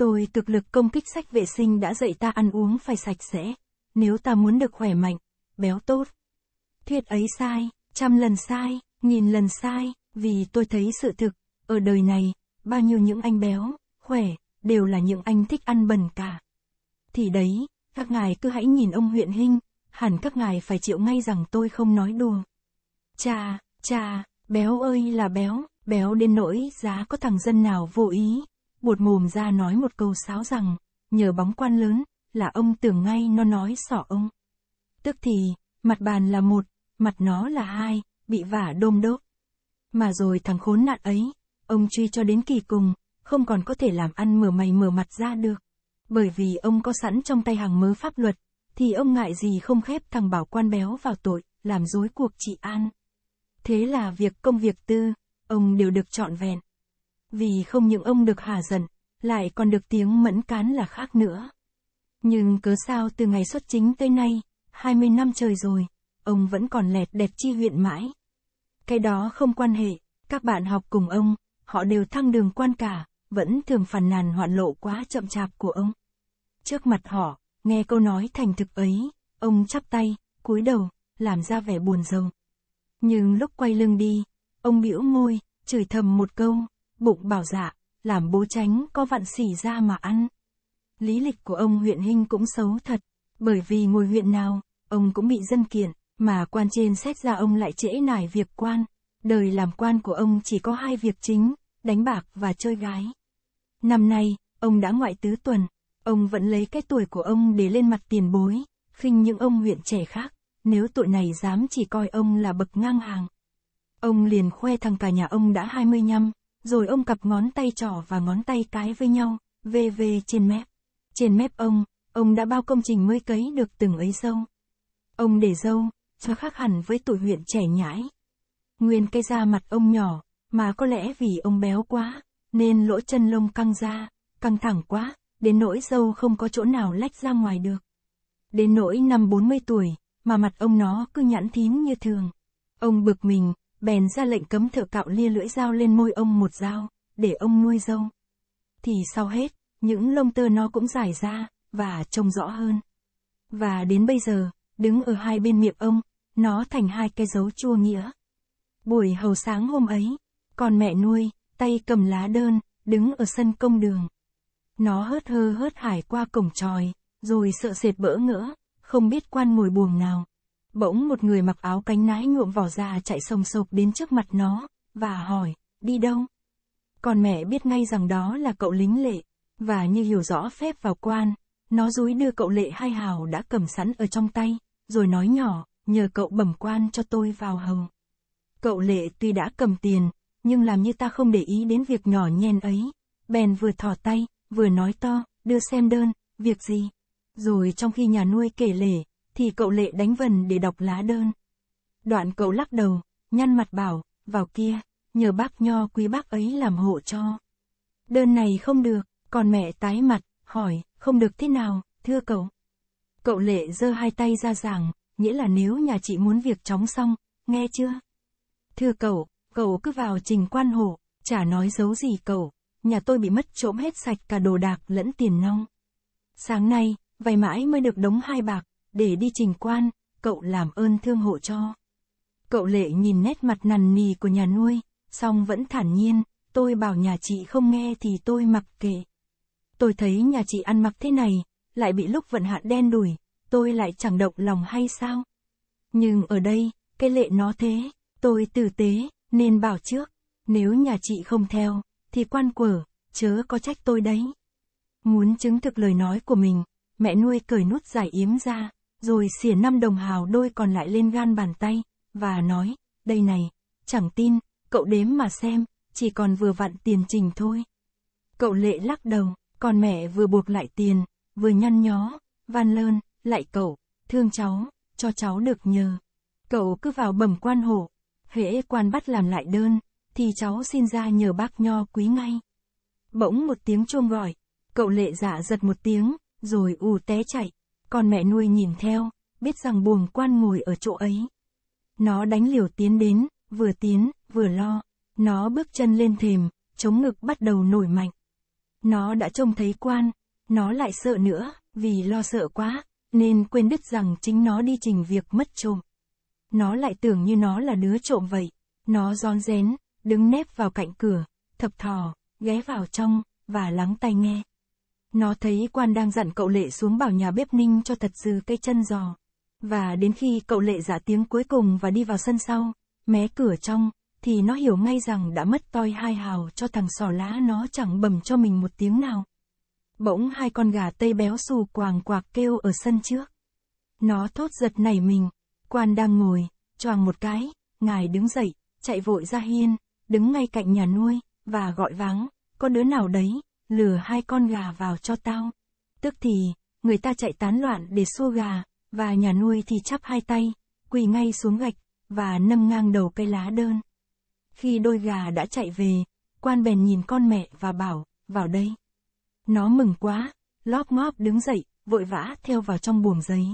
Tôi cực lực công kích sách vệ sinh đã dạy ta ăn uống phải sạch sẽ, nếu ta muốn được khỏe mạnh, béo tốt. Thuyết ấy sai, trăm lần sai, nghìn lần sai, vì tôi thấy sự thực, ở đời này, bao nhiêu những anh béo, khỏe, đều là những anh thích ăn bẩn cả. Thì đấy, các ngài cứ hãy nhìn ông huyện Hinh, hẳn các ngài phải chịu ngay rằng tôi không nói đùa. Chà, chà, béo ơi là béo, béo đến nỗi giá có thằng dân nào vô ý, buột mồm ra nói một câu sáo rằng, nhờ bóng quan lớn, là ông tưởng ngay nó nói sỏ ông. Tức thì, mặt bàn là một, mặt nó là hai, bị vả đôm đốt. Mà rồi thằng khốn nạn ấy, ông truy cho đến kỳ cùng, không còn có thể làm ăn mở mày mở mặt ra được. Bởi vì ông có sẵn trong tay hàng mớ pháp luật, thì ông ngại gì không khép thằng bảo quan béo vào tội, làm dối cuộc trị an. Thế là việc công việc tư, ông đều được trọn vẹn vì không những ông được hà giận, lại còn được tiếng mẫn cán là khác nữa. Nhưng cớ sao từ ngày xuất chính tới nay, 20 năm trời rồi, ông vẫn còn lẹt đẹt chi huyện mãi. Cái đó không quan hệ, các bạn học cùng ông, họ đều thăng đường quan cả, vẫn thường phàn nàn hoạn lộ quá chậm chạp của ông. Trước mặt họ, nghe câu nói thành thực ấy, ông chắp tay, cúi đầu, làm ra vẻ buồn rầu. Nhưng lúc quay lưng đi, ông bĩu môi, chửi thầm một câu, bụng bảo dạ, làm bố tránh có vặn xỉ ra mà ăn. Lý lịch của ông huyện Hinh cũng xấu thật, bởi vì ngồi huyện nào, ông cũng bị dân kiện, mà quan trên xét ra ông lại trễ nải việc quan. Đời làm quan của ông chỉ có hai việc chính, đánh bạc và chơi gái. Năm nay, ông đã ngoại tứ tuần, ông vẫn lấy cái tuổi của ông để lên mặt tiền bối, khinh những ông huyện trẻ khác, nếu tụi này dám chỉ coi ông là bậc ngang hàng. Ông liền khoe thằng cả nhà ông đã năm rồi ông cặp ngón tay trỏ và ngón tay cái với nhau, vê vê trên mép. Trên mép ông, ông đã bao công trình mới cấy được từng ấy dâu. Ông để dâu, cho khác hẳn với tuổi huyện trẻ nhãi. Nguyên cái da mặt ông nhỏ, mà có lẽ vì ông béo quá, nên lỗ chân lông căng ra, căng thẳng quá, đến nỗi dâu không có chỗ nào lách ra ngoài được. Đến nỗi năm 40 tuổi, mà mặt ông nó cứ nhẵn thím như thường. Ông bực mình, bèn ra lệnh cấm thợ cạo lia lưỡi dao lên môi ông một dao, để ông nuôi dâu. Thì sau hết, những lông tơ nó cũng dài ra, và trông rõ hơn. Và đến bây giờ, đứng ở hai bên miệng ông, nó thành hai cái dấu chua nghĩa. Buổi hầu sáng hôm ấy, còn mẹ nuôi, tay cầm lá đơn, đứng ở sân công đường. Nó hớt hơ hớt hải qua cổng tròi, rồi sợ sệt bỡ ngỡ, không biết quan mùi buồng nào. Bỗng một người mặc áo cánh nái nhuộm vỏ ra chạy sồng sộc đến trước mặt nó, và hỏi, đi đâu? Còn mẹ biết ngay rằng đó là cậu lính lệ, và như hiểu rõ phép vào quan, nó dúi đưa cậu lệ hai hào đã cầm sẵn ở trong tay, rồi nói nhỏ, nhờ cậu bẩm quan cho tôi vào hầu. Cậu lệ tuy đã cầm tiền, nhưng làm như ta không để ý đến việc nhỏ nhen ấy, bèn vừa thỏ tay, vừa nói to, đưa xem đơn, việc gì. Rồi trong khi nhà nuôi kể lể, thì cậu lệ đánh vần để đọc lá đơn. Đoạn cậu lắc đầu, nhăn mặt bảo, vào kia, nhờ bác nho quý bác ấy làm hộ cho. Đơn này không được, còn mẹ tái mặt, hỏi, không được thế nào, thưa cậu. Cậu lệ giơ hai tay ra giảng, nghĩa là nếu nhà chị muốn việc chóng xong, nghe chưa? Thưa cậu, cậu cứ vào trình quan hộ, chả nói giấu gì cậu, nhà tôi bị mất trộm hết sạch cả đồ đạc lẫn tiền nong. Sáng nay, vay mãi mới được đống hai bạc, để đi trình quan, cậu làm ơn thương hộ cho. Cậu lệ nhìn nét mặt nằn nì của nhà nuôi, song vẫn thản nhiên, tôi bảo nhà chị không nghe thì tôi mặc kệ. Tôi thấy nhà chị ăn mặc thế này, lại bị lúc vận hạn đen đuổi, tôi lại chẳng động lòng hay sao? Nhưng ở đây, cái lệ nó thế, tôi tử tế, nên bảo trước, nếu nhà chị không theo, thì quan quở, chớ có trách tôi đấy. Muốn chứng thực lời nói của mình, mẹ nuôi cởi nút giải yếm ra, rồi xỉa năm đồng hào đôi còn lại lên gan bàn tay, và nói, đây này, chẳng tin, cậu đếm mà xem, chỉ còn vừa vặn tiền trình thôi. Cậu lệ lắc đầu, còn mẹ vừa buộc lại tiền, vừa nhăn nhó, van lơn, lại cậu, thương cháu, cho cháu được nhờ. Cậu cứ vào bẩm quan hộ, hễ quan bắt làm lại đơn, thì cháu xin ra nhờ bác nho quý ngay. Bỗng một tiếng chuông gọi, cậu lệ giả dạ giật một tiếng, rồi ù té chạy. Con mẹ nuôi nhìn theo, biết rằng buồng quan ngồi ở chỗ ấy. Nó đánh liều tiến đến, vừa tiến, vừa lo. Nó bước chân lên thềm, chống ngực bắt đầu nổi mạnh. Nó đã trông thấy quan, nó lại sợ nữa, vì lo sợ quá, nên quên đứt rằng chính nó đi trình việc mất trộm. Nó lại tưởng như nó là đứa trộm vậy. Nó rón rén, đứng nép vào cạnh cửa, thập thò, ghé vào trong, và lắng tai nghe. Nó thấy quan đang dặn cậu lệ xuống bảo nhà bếp ninh cho thật dư cây chân giò. Và đến khi cậu lệ giả tiếng cuối cùng và đi vào sân sau, mé cửa trong, thì nó hiểu ngay rằng đã mất toi hai hào cho thằng sò lá nó chẳng bầm cho mình một tiếng nào. Bỗng hai con gà tây béo xù quàng quạc kêu ở sân trước. Nó thốt giật nảy mình, quan đang ngồi, choàng một cái, ngài đứng dậy, chạy vội ra hiên, đứng ngay cạnh nhà nuôi, và gọi vắng, có đứa nào đấy, lừa hai con gà vào cho tao. Tức thì, người ta chạy tán loạn để xua gà, và nhà nuôi thì chắp hai tay, quỳ ngay xuống gạch, và nâng ngang đầu cây lá đơn. Khi đôi gà đã chạy về, quan bèn nhìn con mẹ và bảo, vào đây. Nó mừng quá, lóp ngóp đứng dậy, vội vã theo vào trong buồng giấy.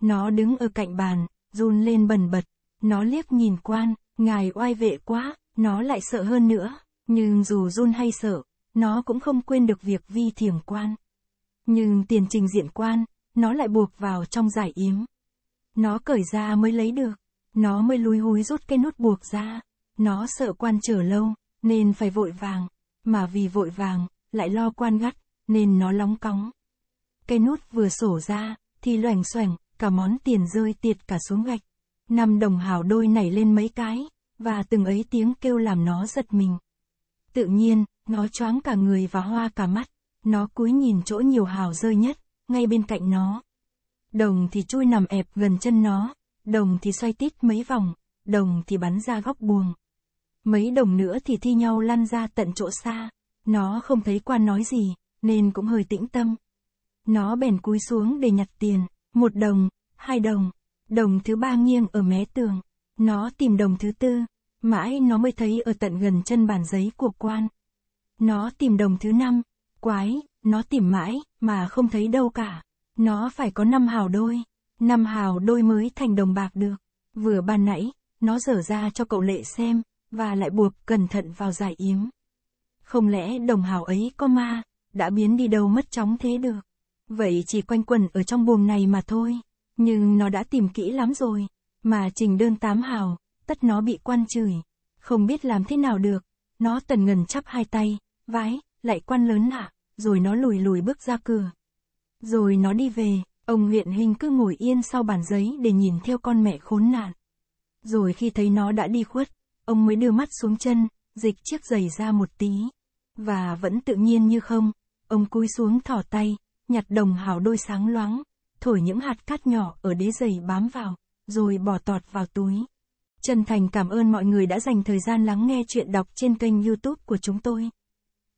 Nó đứng ở cạnh bàn, run lên bần bật, nó liếc nhìn quan, ngài oai vệ quá, nó lại sợ hơn nữa, nhưng dù run hay sợ, nó cũng không quên được việc vi thiểm quan. Nhưng tiền trình diện quan, nó lại buộc vào trong giải yếm. Nó cởi ra mới lấy được, nó mới lúi húi rút cái nút buộc ra. Nó sợ quan chờ lâu, nên phải vội vàng, mà vì vội vàng, lại lo quan gắt, nên nó lóng cóng. Cái nút vừa sổ ra, thì loảnh xoảnh, cả món tiền rơi tiệt cả xuống gạch. Năm đồng hào đôi nảy lên mấy cái, và từng ấy tiếng kêu làm nó giật mình. Tự nhiên, nó choáng cả người và hoa cả mắt. Nó cúi nhìn chỗ nhiều hào rơi nhất, ngay bên cạnh nó. Đồng thì chui nằm ẹp gần chân nó. Đồng thì xoay tít mấy vòng. Đồng thì bắn ra góc buồng. Mấy đồng nữa thì thi nhau lăn ra tận chỗ xa. Nó không thấy quan nói gì, nên cũng hơi tĩnh tâm. Nó bèn cúi xuống để nhặt tiền. Một đồng, hai đồng. Đồng thứ ba nghiêng ở mé tường. Nó tìm đồng thứ tư. Mãi nó mới thấy ở tận gần chân bàn giấy của quan. Nó tìm đồng thứ năm. Quái, nó tìm mãi, mà không thấy đâu cả. Nó phải có năm hào đôi. Năm hào đôi mới thành đồng bạc được. Vừa ban nãy, nó dở ra cho cậu lệ xem, và lại buộc cẩn thận vào giải yếm. Không lẽ đồng hào ấy có ma, đã biến đi đâu mất chóng thế được. Vậy chỉ quanh quẩn ở trong buồng này mà thôi. Nhưng nó đã tìm kỹ lắm rồi. Mà trình đơn tám hào, tất nó bị quan chửi. Không biết làm thế nào được. Nó tần ngần chắp hai tay, vãi, lại quan lớn ạ, rồi nó lùi lùi bước ra cửa. Rồi nó đi về, ông huyện hình cứ ngồi yên sau bàn giấy để nhìn theo con mẹ khốn nạn. Rồi khi thấy nó đã đi khuất, ông mới đưa mắt xuống chân, dịch chiếc giày ra một tí. Và vẫn tự nhiên như không, ông cúi xuống thỏ tay, nhặt đồng hào đôi sáng loáng, thổi những hạt cát nhỏ ở đế giày bám vào, rồi bỏ tọt vào túi. Chân thành cảm ơn mọi người đã dành thời gian lắng nghe chuyện đọc trên kênh youtube của chúng tôi.